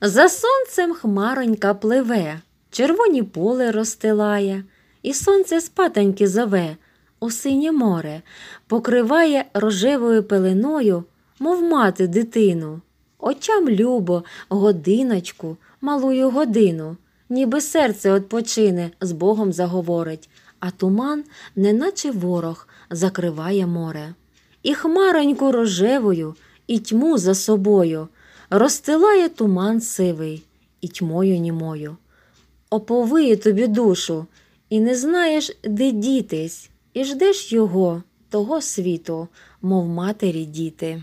За сонцем хмаронька пливе, червоні поле розстилає, і сонце спатоньки зове у синє море, покриває рожевою пеленою, мов мати дитину. Очам любо, годиночку, малую годину, ніби серце отпочине, з Богом заговорить, а туман, неначе ворог, закриває море. І хмароньку рожевою, і тьму за собою розстилає туман сивий і тьмою німою. Оповиє тобі душу, і не знаєш, де дітись, і ждеш його, того світу, мов матері діти.